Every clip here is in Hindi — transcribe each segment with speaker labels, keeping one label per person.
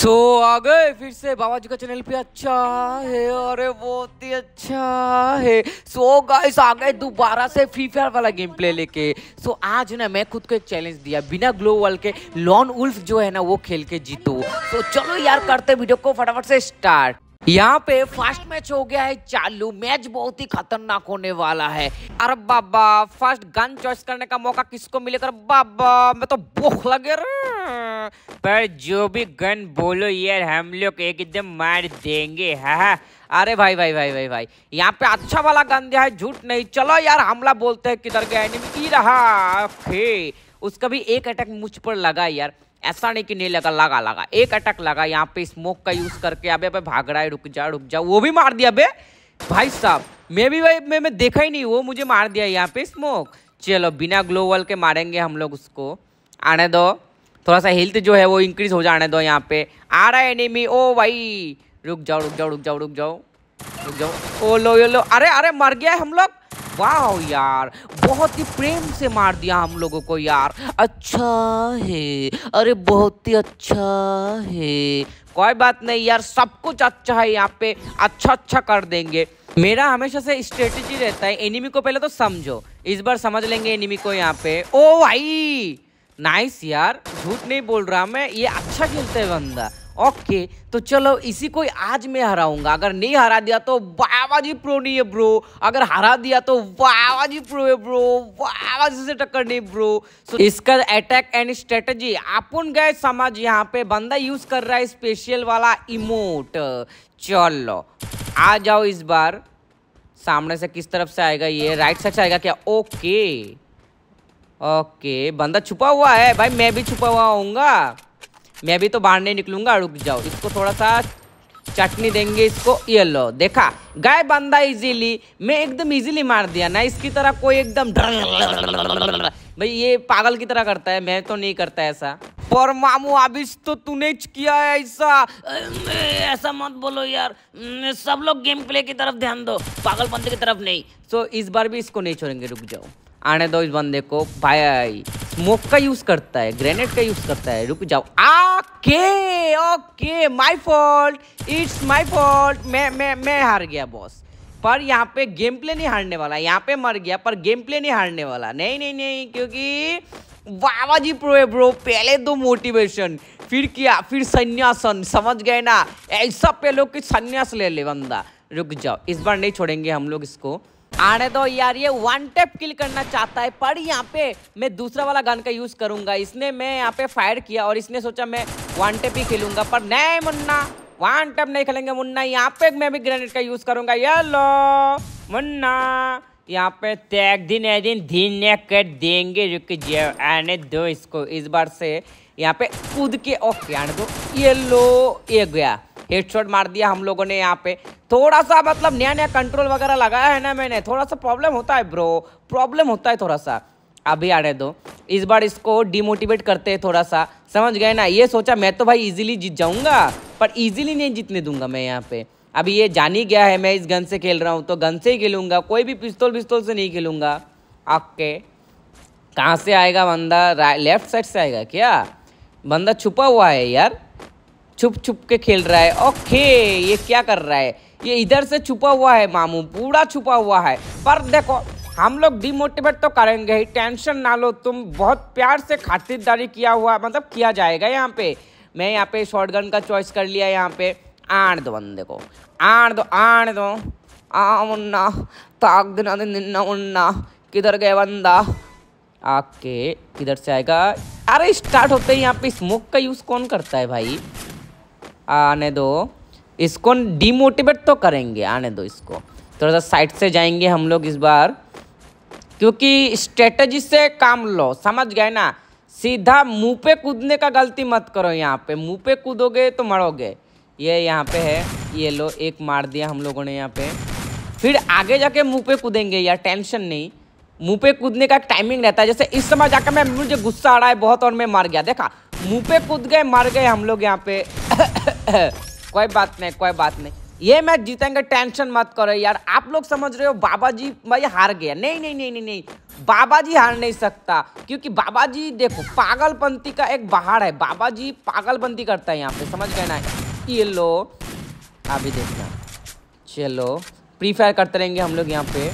Speaker 1: सो so, आ गए फिर से बाबा जी का चैनल पे अच्छा है अरे बहुत ही अच्छा है सो so, गाइस आ गए दोबारा से फ्री फायर वाला गेम प्ले लेके सो so, आज ना मैं खुद को एक चैलेंज दिया बिना ग्लो वाल के लॉन उल्फ जो है ना वो खेल के जीतो तो so, चलो यार करते वीडियो को फटाफट से स्टार्ट यहाँ पे फर्स्ट मैच हो गया है चालू मैच बहुत ही खतरनाक होने वाला है अरे बाबा फर्स्ट गन चॉइस करने का मौका किसको मिलेगा बाबा मैं तो भूख लगे रहा पर जो भी गन बोलो यार हम लोग एकदम मार देंगे हाँ अरे भाई भाई भाई भाई भाई यहाँ पे अच्छा वाला गन दिया है झूठ नहीं चलो यार हमला बोलते हैं किधर गया एनिमी रहा ओके उसका भी एक अटैक मुझ पर लगा यार ऐसा नहीं कि नहीं लगा लगा लगा एक अटैक लगा यहाँ पे स्मोक का यूज करके अबे अबे भाग रहा है रुक जा रुक जा वो भी मार दिया अबे भाई साहब मैं भी भाई मैं, मैं देखा ही नहीं वो मुझे मार दिया यहाँ पे स्मोक चलो बिना ग्लोवल के मारेंगे हम लोग उसको आने दो थोड़ा सा हेल्थ जो है वो इंक्रीज हो जाने दो यहाँ पे आ रहा है एनिमी ओ भाई रुक जाओ रुक जाओ रुक जाओ रुक जाओ रुक जाओ ओ लो ये लो अरे अरे मर गया हम लोग वाह यार बहुत ही प्रेम से मार दिया हम लोगों को यार अच्छा है अरे बहुत ही अच्छा है कोई बात नहीं यार सब कुछ अच्छा है यहाँ पे अच्छा अच्छा कर देंगे मेरा हमेशा से स्ट्रेटेजी रहता है एनिमी को पहले तो समझो इस बार समझ लेंगे एनिमी को यहाँ पे ओ भाई नाइस यार झूठ नहीं बोल रहा मैं ये अच्छा खेलते है बंदा ओके तो चलो इसी को आज मैं हराऊंगा अगर नहीं हरा दिया तो बाबा प्रो नहीं है ब्रो अगर हरा दिया तो बाबा प्रो है ब्रो बाबा से टक्कर नहीं ब्रो so, इसका अटैक एंड स्ट्रेटजी अपन गए समझ यहाँ पे बंदा यूज कर रहा है स्पेशल वाला इमोट चलो आ जाओ इस बार सामने से किस तरफ से आएगा ये राइट साइड से आएगा क्या ओके ओके बंदा छुपा हुआ है भाई मैं भी छुपा हुआ हूँगा मैं भी तो बाहर नहीं निकलूंगा रुक जाओ इसको थोड़ा सा चटनी देंगे इसको ये लो देखा गाय बंदा इजीली मैं एकदम इजीली मार दिया ना इसकी तरह कोई एकदम भाई ये पागल की तरह करता है मैं तो नहीं करता ऐसा पर मामू आबिश तो तूने किया है ऐसा ऐसा मत बोलो यार सब लोग गेम प्ले की तरफ ध्यान दो पागल बंदे की तरफ नहीं तो so, इस बार भी इसको नहीं छोड़ेंगे रुक जाओ आने दो इस बंदे को भाई स्मोक का यूज करता है ग्रेनेड का यूज करता है रुक जाओ okay okay my fault it's my fault मैं मैं मैं हार गया बॉस पर यहाँ पे गेम प्ले नहीं हारने वाला यहाँ पे मर गया पर गेम प्ले नहीं हारने वाला नहीं नहीं नहीं क्योंकि बाबा जी प्रो ब्रो पहले दो मोटिवेशन फिर किया फिर संन्यासन समझ गए ना ऐसा पहले कि संन्यास ले ले बंदा रुक जाओ इस बार नहीं छोड़ेंगे हम लोग इसको आने दो यार ये वन टैप किल करना चाहता है पर यहाँ पे मैं दूसरा वाला गन का यूज़ करूंगा इसने मैं यहाँ पे फायर किया और इसने सोचा मैं वन टैप ही खेलूंगा पर नहीं मुन्ना वन टप नहीं खेलेंगे मुन्ना यहाँ पे मैं भी ग्रेनेड का यूज करूंगा येलो मुन्ना यहाँ पे एक दिन एक दिन दिन कर देंगे रुक जाओ आने दो इसको इस बार से यहाँ पे कूद के ओके आने दो ये लो ये गया हेडशॉट मार दिया हम लोगों ने यहाँ पे थोड़ा सा मतलब नया नया कंट्रोल वगैरह लगाया है ना मैंने थोड़ा सा प्रॉब्लम होता है ब्रो प्रॉब्लम होता है थोड़ा सा अभी आने दो इस बार इसको डिमोटिवेट करते हैं थोड़ा सा समझ गए ना ये सोचा मैं तो भाई इजीली जीत जाऊंगा पर इजीली नहीं जीतने दूंगा मैं यहाँ पे अभी ये जान ही गया है मैं इस गन से खेल रहा हूँ तो गन से ही खेलूँगा कोई भी पिस्तौल पिस्तौल से नहीं खेलूँगा ओके कहाँ से आएगा बंदा लेफ्ट साइड से आएगा क्या बंदा छुपा हुआ है यार छुप छुप के खेल रहा है ओके ये क्या कर रहा है ये इधर से छुपा हुआ है मामू पूरा छुपा हुआ है पर देखो हम लोग डिमोटिवेट तो करेंगे ही टेंशन ना लो तुम बहुत प्यार से खातिरदारी किया हुआ मतलब किया जाएगा यहाँ पे मैं यहाँ पे शॉर्ट गन का चॉइस कर लिया यहाँ पे आठ दो बंदे को आठ दो आठ दो आ मुन्ना ताक देना निन्ना मुन्ना किधर गए बंदा आके किधर से आएगा अरे स्टार्ट होते ही यहाँ पे स्मोक का यूज़ कौन करता है भाई आने दो इसको डिमोटिवेट तो करेंगे आने दो इसको थोड़ा सा साइड से जाएंगे हम लोग इस बार क्योंकि स्ट्रेटजी से काम लो समझ गए ना सीधा मुंह पे कूदने का गलती मत करो यहाँ पे मुंह पे कूदोगे तो मरोगे ये यहाँ पे है ये लो एक मार दिया हम लोगों ने यहाँ पे फिर आगे जाके मुंह पे कूदेंगे यार टेंशन नहीं मुंह पे कूदने का टाइमिंग रहता है जैसे इस समय जाकर मैं मुझे गुस्सा आ रहा है बहुत और मैं मर गया देखा मुंह पे कूद गए मर गए हम लोग यहाँ पे कोई बात नहीं कोई बात नहीं ये मैच जीतेंगे टेंशन मत करो यार आप लोग समझ रहे हो बाबा जी भाई हार गया नहीं नहीं नहीं नहीं नहीं बाबा जी हार नहीं सकता क्योंकि बाबा जी देखो पागलपंती का एक बाहर है बाबा जी पागलपंती करता है यहाँ पे समझ गए ना ये लो अभी देखना चलो प्री फायर करते रहेंगे हम लोग यहाँ पे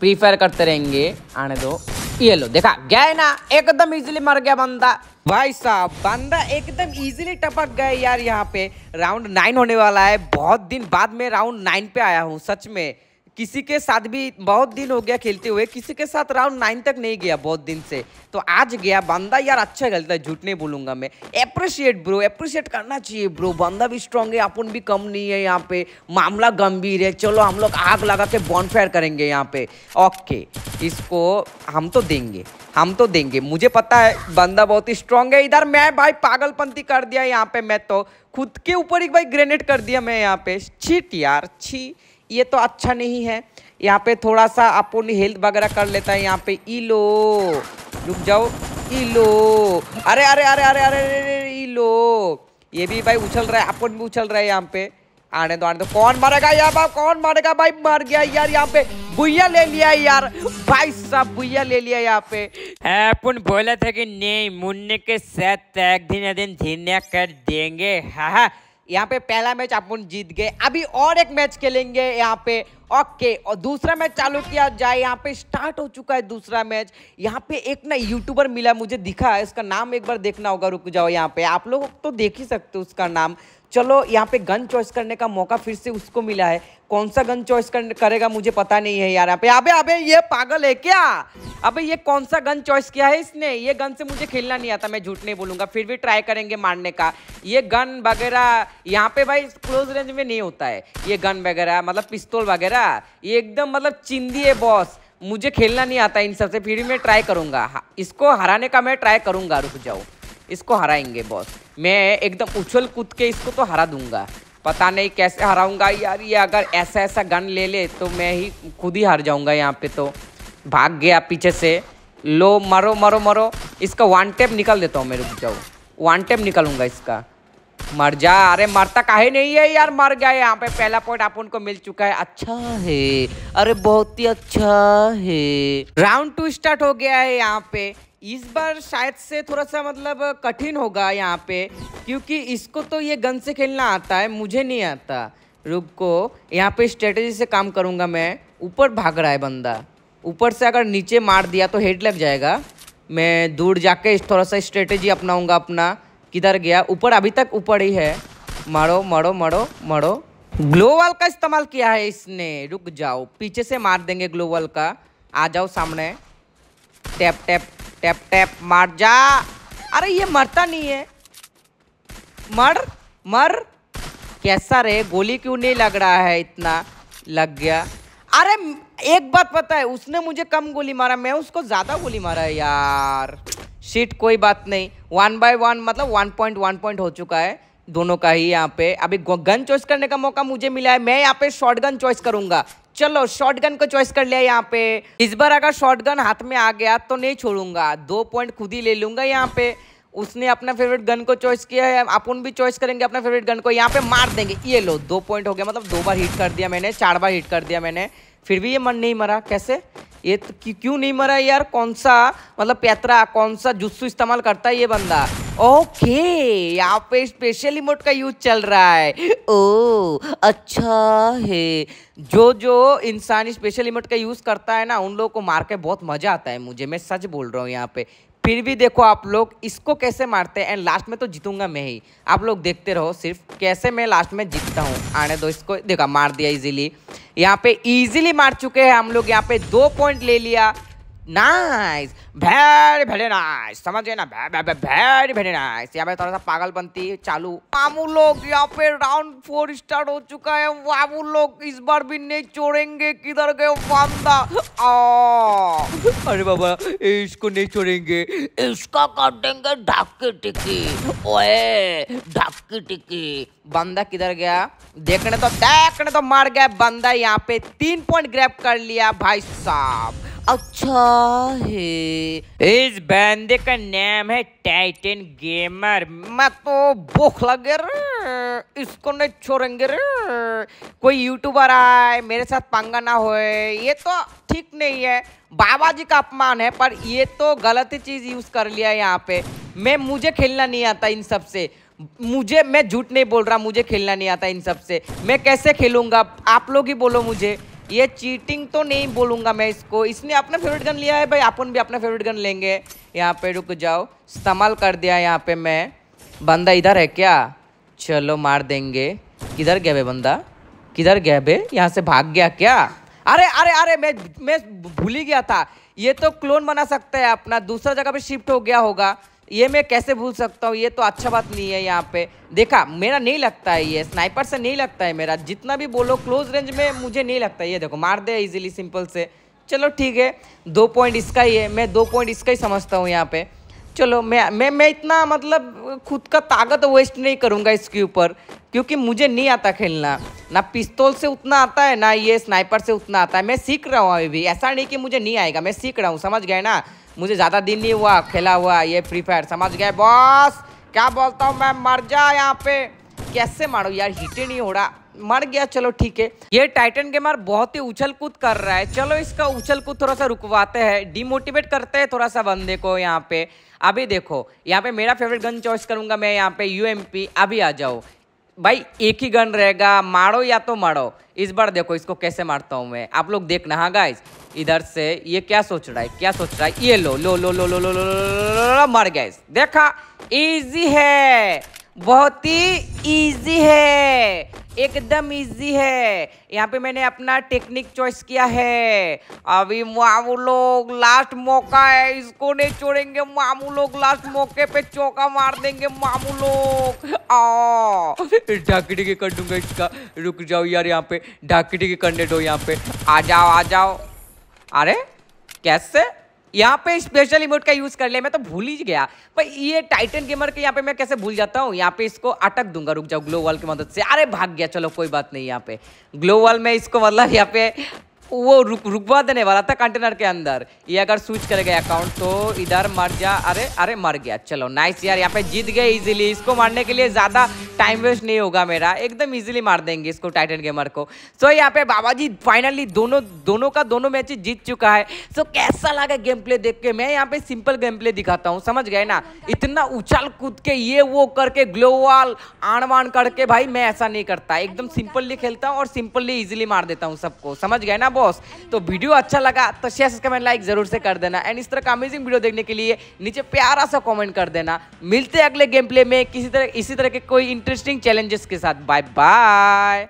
Speaker 1: प्री फायर करते रहेंगे आने दो ये लो देखा गए ना एकदम इजीली मर गया बंदा भाई साहब बंदा एकदम इजीली टपक गए यार यहाँ पे राउंड नाइन होने वाला है बहुत दिन बाद में राउंड नाइन पे आया हूँ सच में किसी के साथ भी बहुत दिन हो गया खेलते हुए किसी के साथ राउंड नाइन तक नहीं गया बहुत दिन से तो आज गया बंदा यार अच्छा खेलता है झूठ नहीं बोलूंगा मैं अप्रिशिएट ब्रो अप्रिशिएट करना चाहिए ब्रो बंदा भी स्ट्रांग है अपन भी कम नहीं है यहाँ पे मामला गंभीर है चलो हम लोग आग लगा के बॉनफायर करेंगे यहाँ पे ओके इसको हम तो देंगे हम तो देंगे मुझे पता है बंदा बहुत ही स्ट्रांग है इधर मैं भाई पागलपंती कर दिया यहाँ पे मैं तो खुद के ऊपर ही भाई ग्रेनेड कर दिया मैं यहाँ पे छीट यार छी ये तो अच्छा नहीं है यहाँ पे थोड़ा सा अपन हेल्थ वगैरह कर लेता है यहाँ पे ईलो रुक जाओ ईलो अरे अरे अरे अरे अरे अरे ईलो ये भी भाई उछल रहा है अपोन भी उछल रहा है यहाँ पे आने दो आने दो कौन मारेगा यार बाप कौन मारेगा भाई मार गया यार यहाँ पे भुया ले लिया यार भाई साहब भुया ले लिया यहाँ पे अपन बोला था कि नहीं मुन्ने के साथ एक दिन दिन धीना कर देंगे हाँ, हाँ। यहाँ पे पहला मैच अपन जीत गए अभी और एक मैच खेलेंगे यहाँ पे ओके और दूसरा मैच चालू किया जाए यहाँ पे स्टार्ट हो चुका है दूसरा मैच यहाँ पे एक ना यूट्यूबर मिला मुझे दिखा है इसका नाम एक बार देखना होगा रुक जाओ यहाँ पे आप लोग तो देख ही सकते हो उसका नाम चलो यहाँ पे गन चॉइस करने का मौका फिर से उसको मिला है कौन सा गन चॉइस करेगा मुझे पता नहीं है यार यहाँ पे अबे अबे ये पागल है क्या अबे ये कौन सा गन चॉइस किया है इसने ये गन से मुझे खेलना नहीं आता मैं झूठ नहीं बोलूंगा फिर भी ट्राई करेंगे मारने का ये गन वगैरह यहाँ पे भाई क्लोज रेंज में नहीं होता है ये गन वगैरह मतलब पिस्तौल वगैरह ये एकदम मतलब चिंदी है बॉस मुझे खेलना नहीं आता इन सबसे फिर भी मैं ट्राई करूंगा हाँ, इसको हराने का मैं ट्राई करूंगा रुक जाऊ इसको हराएंगे बॉस मैं एकदम उछल कूद के इसको तो हरा दूंगा पता नहीं कैसे हराऊंगा यार ये अगर ऐसा ऐसा गन ले ले तो मैं ही खुद ही हार जाऊंगा यहाँ पे तो भाग गया पीछे से लो मरो मरो मरो इसका वन टेप निकल देता हूँ मेरे रुक वन टेप निकलूंगा इसका मर जा अरे मरता काहे नहीं है यार मर गया यहाँ पे पहला पॉइंट आप उनको मिल चुका है अच्छा है अरे बहुत ही अच्छा है राउंड टू स्टार्ट हो गया है यहाँ पे इस बार शायद से थोड़ा सा मतलब कठिन होगा यहाँ पे क्योंकि इसको तो ये गन से खेलना आता है मुझे नहीं आता रुक को यहाँ पे स्ट्रेटेजी से काम करूँगा मैं ऊपर भाग रहा है बंदा ऊपर से अगर नीचे मार दिया तो हेड लग जाएगा मैं दूर जाके थोड़ा सा स्ट्रेटेजी अपनाऊँगा अपना किधर गया ऊपर अभी तक ऊपर ही है मारो मारो मारो मारो ग्लोवल का इस्तेमाल किया है इसने रुक जाओ पीछे से मार देंगे ग्लोवल का आ जाओ सामने टैप टैप टैप टैप मार जा अरे ये मरता नहीं है मर मर कैसा रे गोली क्यों नहीं लग रहा है इतना लग गया अरे एक बात पता है उसने मुझे कम गोली मारा मैं उसको ज़्यादा गोली मारा है यार शीट कोई बात नहीं वन बाय वन मतलब वन पॉइंट वन पॉइंट हो चुका है दोनों का ही यहाँ पे अभी गन चॉइस करने का मौका मुझे मिला है मैं यहाँ पे गन चॉइस करूंगा चलो गन को चॉइस कर लिया यहाँ पे इस बार अगर शॉर्ट गन हाथ में आ गया तो नहीं छोड़ूंगा दो पॉइंट खुद ही ले लूंगा यहाँ पे उसने अपना फेवरेट गन को चॉइस किया है अपन भी चॉइस करेंगे अपना फेवरेट गन को यहाँ पे मार देंगे ये लो दो पॉइंट हो गया मतलब दो बार हिट कर दिया मैंने चार बार हिट कर दिया मैंने फिर भी ये मन नहीं मरा कैसे ये तो क्यों नहीं मरा यार कौन सा मतलब पैतरा कौन सा जुस्सू इस्तेमाल करता है ये बंदा ओके यहाँ पे स्पेशल इमोट का यूज चल रहा है ओ अच्छा है जो जो इंसान स्पेशल इमोट का यूज़ करता है ना उन लोगों को मार के बहुत मज़ा आता है मुझे मैं सच बोल रहा हूँ यहाँ पे फिर भी देखो आप लोग इसको कैसे मारते हैं एंड लास्ट में तो जीतूंगा मैं ही आप लोग देखते रहो सिर्फ कैसे मैं लास्ट में जीतता हूँ आने दो इसको देखा मार दिया इजीली यहाँ पे इजीली मार चुके हैं हम लोग यहाँ पे दो पॉइंट ले लिया नाइस वेरी वेरी नाइस समझ गए ना वेरी वेरी नाइस यहाँ पे थोड़ा सा है चालू मामू लोग यहाँ पे राउंड फोर स्टार्ट हो चुका है मामू लोग इस बार भी नहीं छोड़ेंगे किधर गए वामदा अरे बाबा इसको नहीं छोड़ेंगे इसका कर देंगे ढाकी टिकी ओए ढाकी टिकी बंदा किधर गया देखने तो देखने तो मार गया बंदा यहाँ पे तीन पॉइंट ग्रैप कर लिया भाई साहब अच्छा है इस बंदे का नाम है टाइटन गेमर मैं तो भूख लगे इसको नहीं छोड़ेंगे कोई यूट्यूबर आए मेरे साथ पंगा ना होए ये तो ठीक नहीं है बाबा जी का अपमान है पर ये तो गलत चीज़ यूज़ कर लिया है यहाँ पे मैं मुझे खेलना नहीं आता इन सब से मुझे मैं झूठ नहीं बोल रहा मुझे खेलना नहीं आता इन सब से मैं कैसे खेलूंगा आप लोग ही बोलो मुझे ये चीटिंग तो नहीं बोलूंगा मैं इसको इसने अपना फेवरेट गन लिया है भाई अपन भी अपना फेवरेट गन लेंगे यहाँ पे रुक जाओ इस्तेमाल कर दिया यहाँ पे मैं बंदा इधर है क्या चलो मार देंगे किधर गया भाई बंदा किधर गया भाई यहाँ से भाग गया क्या अरे अरे अरे मैं मैं भूल ही गया था ये तो क्लोन बना सकता है अपना दूसरा जगह पे शिफ्ट हो गया होगा ये मैं कैसे भूल सकता हूँ ये तो अच्छा बात नहीं है यहाँ पे देखा मेरा नहीं लगता है ये स्नाइपर से नहीं लगता है मेरा जितना भी बोलो क्लोज रेंज में मुझे नहीं लगता है ये देखो मार दे इजीली सिंपल से चलो ठीक है दो पॉइंट इसका ही है मैं दो पॉइंट इसका ही समझता हूँ यहाँ पे चलो मैं मैं मैं इतना मतलब खुद का ताकत वेस्ट नहीं करूँगा इसके ऊपर क्योंकि मुझे नहीं आता खेलना ना पिस्तौल से उतना आता है ना ये स्नाइपर से उतना आता है मैं सीख रहा हूँ अभी भी ऐसा नहीं कि मुझे नहीं आएगा मैं सीख रहा हूँ समझ गए ना मुझे ज़्यादा दिन नहीं हुआ खेला हुआ ये फ्री फायर समझ गए बॉस क्या बोलता हूँ मैं मर जा यहाँ पे कैसे मारो यार हिट ही नहीं हो रहा मर गया चलो ठीक है ये टाइटन गेमर बहुत ही उछल कूद कर रहा है चलो इसका उछल कूद थोड़ा सा रुकवाते हैं डिमोटिवेट करते हैं थोड़ा सा बंदे को यहाँ पे अभी देखो यहाँ पे मेरा फेवरेट गन चॉइस करूंगा मैं यहाँ पे यू अभी आ जाओ भाई एक ही गन रहेगा मारो या तो मारो इस बार देखो इसको कैसे मारता हूँ मैं आप लोग देखना हाँ गाइज इधर से ये क्या सोच रहा है क्या सोच रहा है ये लो लो लो लो लो लो लो लो मर गए देखा इजी है बहुत ही इजी है एकदम इजी है यहाँ पे मैंने अपना टेक्निक चॉइस किया है अभी मामू लोग लास्ट मौका है इसको नहीं छोड़ेंगे मामू लोग लास्ट मौके पे चौका मार देंगे मामू लोग ढाकी के कर दूंगा इसका रुक जाओ यार यहाँ पे ढाकी के करने दो यहाँ पे आ जाओ आ जाओ अरे कैसे यहाँ पे स्पेशल इमोट का यूज कर ले मैं तो भूल ही गया पर ये टाइटन गेमर के यहाँ पे मैं कैसे भूल जाता हूँ यहाँ पे इसको अटक दूंगा रुक जाओ ग्लो वॉल की मदद से अरे भाग गया चलो कोई बात नहीं यहाँ पे ग्लो वॉल में इसको मतलब यहाँ पे वो रुक रुकवा देने वाला था कंटेनर के अंदर ये अगर स्विच करेगा अकाउंट तो इधर मर जा अरे अरे मर गया चलो नाइस यार यहाँ पे जीत गए इजीली इसको मारने के लिए ज़्यादा टाइम वेस्ट नहीं होगा मेरा एकदम इजीली मार देंगे इसको टाइटन गेमर को सो यहाँ पे बाबा जी फाइनली दोनों दोनों का दोनों मैच जीत चुका है सो कैसा लगा गेम प्ले देख के मैं यहाँ पे सिंपल गेम प्ले दिखाता हूँ समझ गए ना इतना उछाल कूद के ये वो करके ग्लोवाल आण वाण करके भाई मैं ऐसा नहीं करता एकदम सिंपली खेलता हूँ और सिंपली इजिली मार देता हूँ सबको समझ गए ना बॉस तो वीडियो अच्छा लगा तो शेयर कमेंट लाइक जरूर से कर देना एंड इस तरह का अमेजिंग वीडियो देखने के लिए नीचे प्यारा सा कॉमेंट कर देना मिलते हैं अगले गेम प्ले में किसी तरह इसी तरह के कोई इंटरेस्टिंग चैलेंजेस के साथ बाय बाय